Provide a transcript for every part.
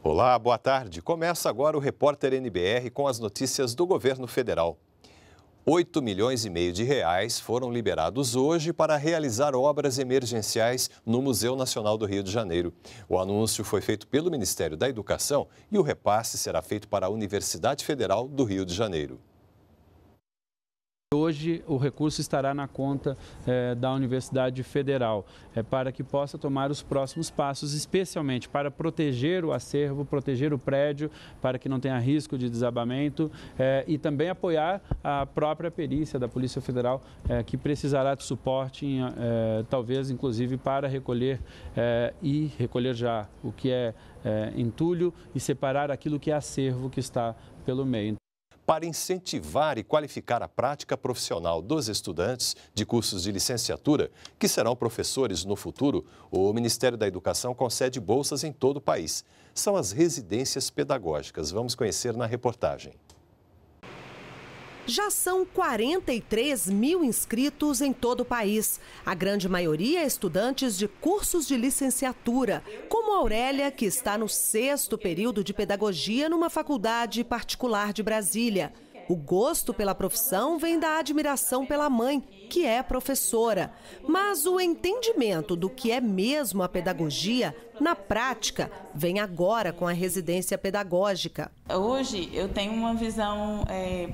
Olá, boa tarde. Começa agora o Repórter NBR com as notícias do governo federal. 8 milhões e meio de reais foram liberados hoje para realizar obras emergenciais no Museu Nacional do Rio de Janeiro. O anúncio foi feito pelo Ministério da Educação e o repasse será feito para a Universidade Federal do Rio de Janeiro. Hoje o recurso estará na conta eh, da Universidade Federal, é para que possa tomar os próximos passos, especialmente para proteger o acervo, proteger o prédio, para que não tenha risco de desabamento eh, e também apoiar a própria perícia da Polícia Federal, que precisará de suporte, em, talvez inclusive para recolher e recolher já o que é entulho e separar aquilo que é acervo que está pelo meio. Então, para incentivar e qualificar a prática profissional dos estudantes de cursos de licenciatura, que serão professores no futuro, o Ministério da Educação concede bolsas em todo o país. São as residências pedagógicas. Vamos conhecer na reportagem. Já são 43 mil inscritos em todo o país. A grande maioria é estudantes de cursos de licenciatura, como Aurélia, que está no sexto período de pedagogia numa faculdade particular de Brasília. O gosto pela profissão vem da admiração pela mãe, que é professora. Mas o entendimento do que é mesmo a pedagogia, na prática, vem agora com a residência pedagógica. Hoje eu tenho uma visão é,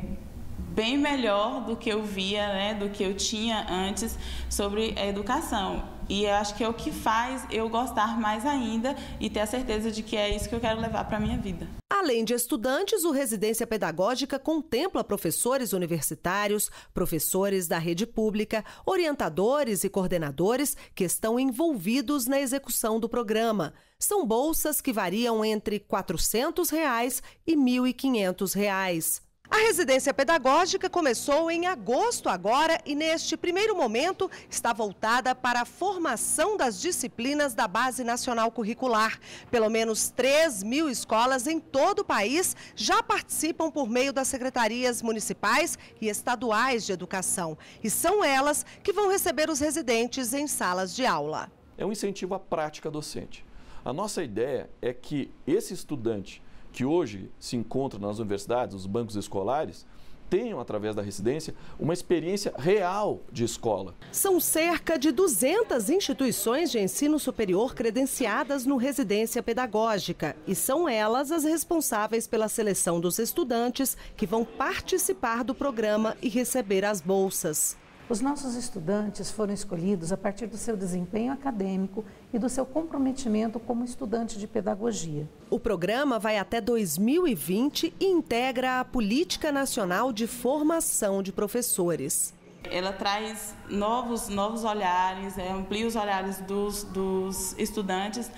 bem melhor do que eu via, né, do que eu tinha antes sobre a educação. E eu acho que é o que faz eu gostar mais ainda e ter a certeza de que é isso que eu quero levar para a minha vida. Além de estudantes, o Residência Pedagógica contempla professores universitários, professores da rede pública, orientadores e coordenadores que estão envolvidos na execução do programa. São bolsas que variam entre R$ 400 reais e R$ 1.500. Reais. A residência pedagógica começou em agosto agora e neste primeiro momento está voltada para a formação das disciplinas da Base Nacional Curricular. Pelo menos 3 mil escolas em todo o país já participam por meio das secretarias municipais e estaduais de educação. E são elas que vão receber os residentes em salas de aula. É um incentivo à prática docente. A nossa ideia é que esse estudante que hoje se encontram nas universidades, nos bancos escolares, tenham, através da residência, uma experiência real de escola. São cerca de 200 instituições de ensino superior credenciadas no Residência Pedagógica e são elas as responsáveis pela seleção dos estudantes que vão participar do programa e receber as bolsas. Os nossos estudantes foram escolhidos a partir do seu desempenho acadêmico e do seu comprometimento como estudante de pedagogia. O programa vai até 2020 e integra a Política Nacional de Formação de Professores. Ela traz novos, novos olhares, é, amplia os olhares dos, dos estudantes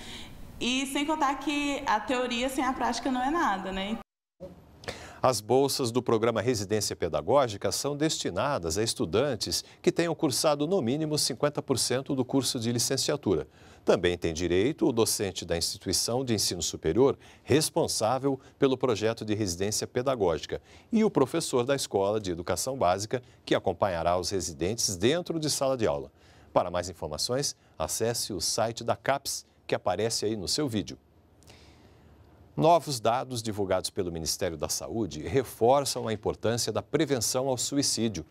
e sem contar que a teoria sem a prática não é nada, né? As bolsas do programa Residência Pedagógica são destinadas a estudantes que tenham cursado no mínimo 50% do curso de licenciatura. Também tem direito o docente da instituição de ensino superior responsável pelo projeto de residência pedagógica e o professor da escola de educação básica que acompanhará os residentes dentro de sala de aula. Para mais informações, acesse o site da CAPES que aparece aí no seu vídeo. Novos dados divulgados pelo Ministério da Saúde reforçam a importância da prevenção ao suicídio.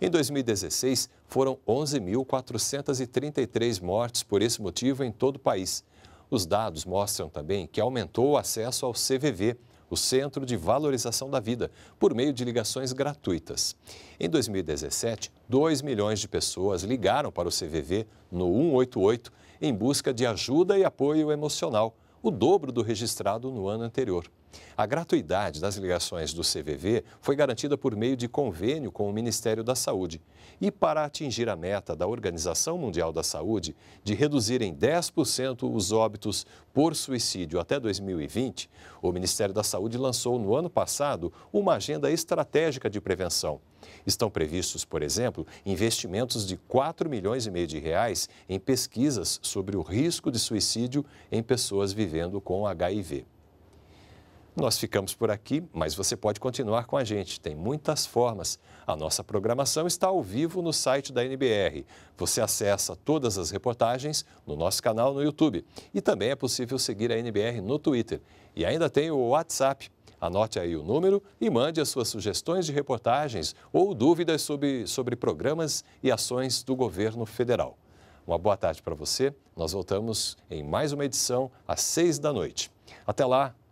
Em 2016, foram 11.433 mortes por esse motivo em todo o país. Os dados mostram também que aumentou o acesso ao CVV, o Centro de Valorização da Vida, por meio de ligações gratuitas. Em 2017, 2 milhões de pessoas ligaram para o CVV no 188 em busca de ajuda e apoio emocional o dobro do registrado no ano anterior. A gratuidade das ligações do CVV foi garantida por meio de convênio com o Ministério da Saúde. E para atingir a meta da Organização Mundial da Saúde de reduzir em 10% os óbitos por suicídio até 2020, o Ministério da Saúde lançou no ano passado uma agenda estratégica de prevenção. Estão previstos, por exemplo, investimentos de 4 milhões e meio de reais em pesquisas sobre o risco de suicídio em pessoas vivendo com HIV. Nós ficamos por aqui, mas você pode continuar com a gente. Tem muitas formas. A nossa programação está ao vivo no site da NBR. Você acessa todas as reportagens no nosso canal no YouTube. E também é possível seguir a NBR no Twitter. E ainda tem o WhatsApp. Anote aí o número e mande as suas sugestões de reportagens ou dúvidas sobre, sobre programas e ações do governo federal. Uma boa tarde para você. Nós voltamos em mais uma edição às seis da noite. Até lá,